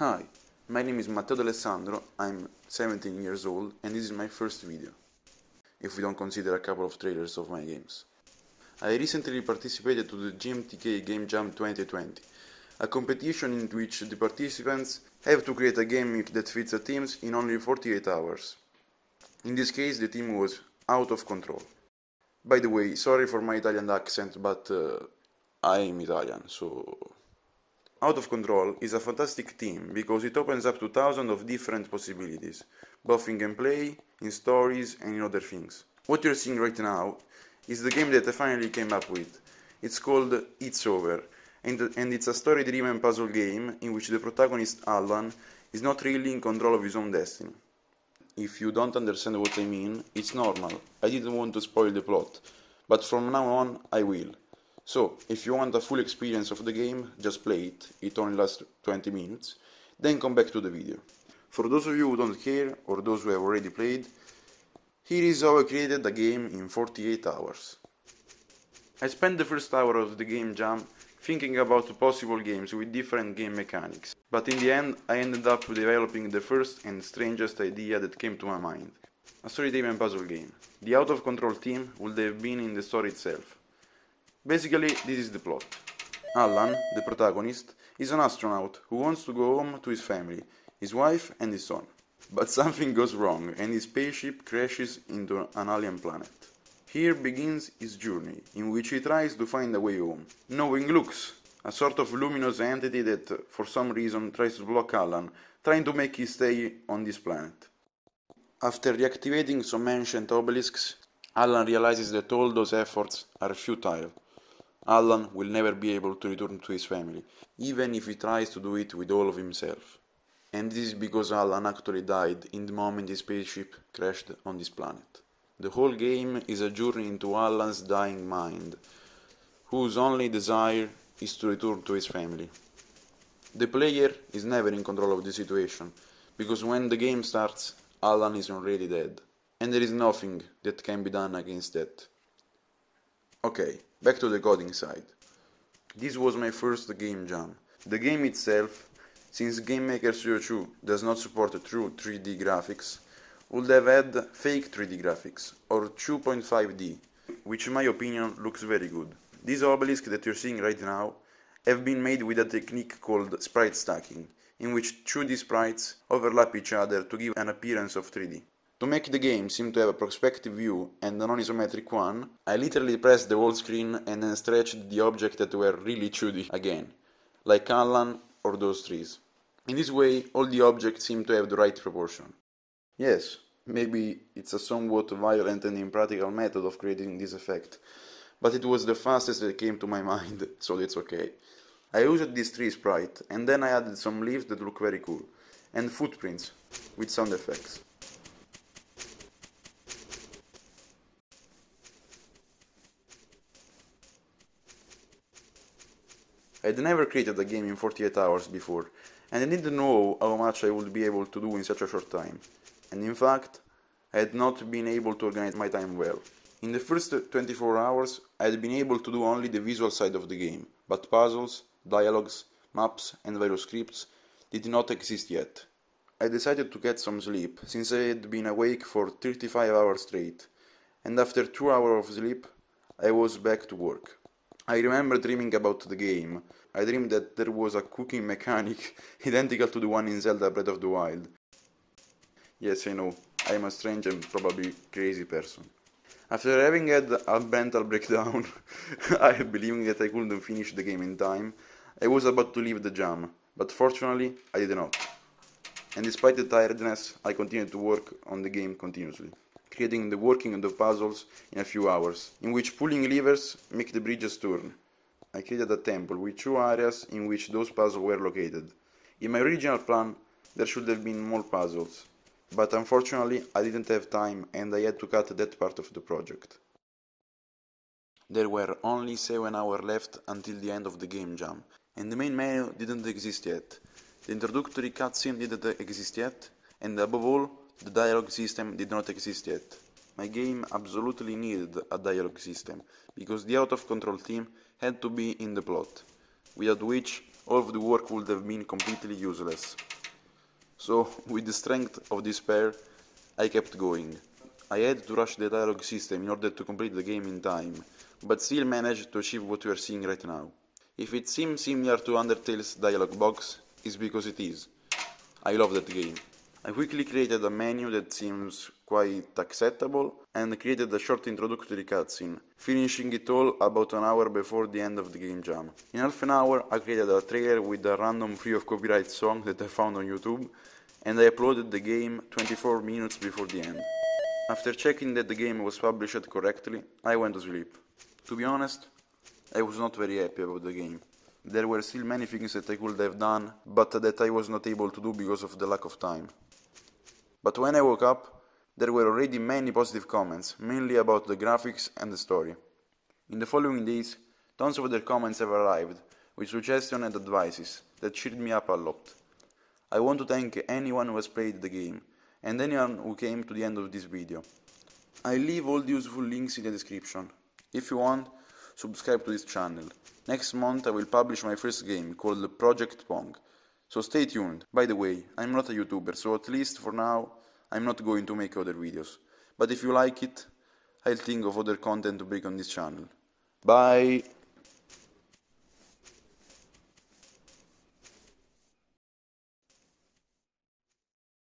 Hi, my name is Matteo D'Alessandro, I'm 17 years old and this is my first video, if we don't consider a couple of trailers of my games. I recently participated to the GMTK Game Jam 2020, a competition in which the participants have to create a game that fits the teams in only 48 hours. In this case the team was out of control. By the way, sorry for my Italian accent, but uh, I'm Italian, so out of Control is a fantastic team because it opens up to thousands of different possibilities, both in gameplay, in stories and in other things. What you're seeing right now is the game that I finally came up with. It's called It's Over, and, and it's a story-driven puzzle game in which the protagonist Alan is not really in control of his own destiny. If you don't understand what I mean, it's normal. I didn't want to spoil the plot, but from now on I will. So, if you want the full experience of the game, just play it, it only lasts 20 minutes, then come back to the video. For those of you who don't care, or those who have already played, here is how I created the game in 48 hours. I spent the first hour of the game jam thinking about possible games with different game mechanics, but in the end I ended up developing the first and strangest idea that came to my mind. A story-driven puzzle game. The out-of-control theme would have been in the story itself, Basically, this is the plot. Alan, the protagonist, is an astronaut who wants to go home to his family, his wife and his son. But something goes wrong and his spaceship crashes into an alien planet. Here begins his journey, in which he tries to find a way home, knowing Lux, a sort of luminous entity that, for some reason, tries to block Alan, trying to make him stay on this planet. After reactivating some ancient obelisks, Alan realizes that all those efforts are futile Alan will never be able to return to his family, even if he tries to do it with all of himself. And this is because Alan actually died in the moment his spaceship crashed on this planet. The whole game is a journey into Alan's dying mind, whose only desire is to return to his family. The player is never in control of the situation, because when the game starts, Alan is already dead, and there is nothing that can be done against that. Okay, Back to the coding side. This was my first game jam. The game itself, since GameMaker 02 does not support true 3D graphics, would have had fake 3D graphics, or 2.5D, which in my opinion looks very good. These obelisks that you're seeing right now have been made with a technique called sprite stacking, in which 2D sprites overlap each other to give an appearance of 3D. To make the game seem to have a perspective view and a non-isometric one, I literally pressed the whole screen and then stretched the objects that were really 2D again, like Alan or those trees. In this way, all the objects seem to have the right proportion. Yes, maybe it's a somewhat violent and impractical method of creating this effect, but it was the fastest that came to my mind, so it's okay. I used this tree sprite, and then I added some leaves that look very cool, and footprints, with sound effects. I'd never created a game in 48 hours before, and I didn't know how much I would be able to do in such a short time. And in fact, I had not been able to organize my time well. In the first 24 hours, I had been able to do only the visual side of the game, but puzzles, dialogues, maps, and various scripts did not exist yet. I decided to get some sleep, since I had been awake for 35 hours straight, and after 2 hours of sleep, I was back to work. I remember dreaming about the game. I dreamed that there was a cooking mechanic identical to the one in Zelda Breath of the Wild. Yes, I know, I am a strange and probably crazy person. After having had a mental breakdown, I believing that I couldn't finish the game in time, I was about to leave the jam, but fortunately I did not. And despite the tiredness, I continued to work on the game continuously creating the working of the puzzles in a few hours, in which pulling levers make the bridges turn. I created a temple with two areas in which those puzzles were located. In my original plan, there should have been more puzzles, but unfortunately I didn't have time and I had to cut that part of the project. There were only 7 hours left until the end of the game jam, and the main menu didn't exist yet. The introductory cutscene didn't exist yet, and above all, the dialogue system did not exist yet. My game absolutely needed a dialogue system, because the out of control team had to be in the plot, without which all of the work would have been completely useless. So, with the strength of despair, I kept going. I had to rush the dialogue system in order to complete the game in time, but still managed to achieve what we are seeing right now. If it seems similar to Undertale's dialogue box, it's because it is. I love that game. I quickly created a menu that seems quite acceptable and created a short introductory cutscene, finishing it all about an hour before the end of the game jam. In half an hour I created a trailer with a random free of copyright song that I found on YouTube and I uploaded the game 24 minutes before the end. After checking that the game was published correctly, I went to sleep. To be honest, I was not very happy about the game. There were still many things that I could have done, but that I was not able to do because of the lack of time. But when I woke up, there were already many positive comments, mainly about the graphics and the story. In the following days, tons of other comments have arrived, with suggestions and advices that cheered me up a lot. I want to thank anyone who has played the game, and anyone who came to the end of this video. I leave all the useful links in the description. If you want, subscribe to this channel. Next month I will publish my first game called Project Pong. So stay tuned. By the way, I'm not a YouTuber, so at least for now I'm not going to make other videos. But if you like it, I'll think of other content to bring on this channel. Bye!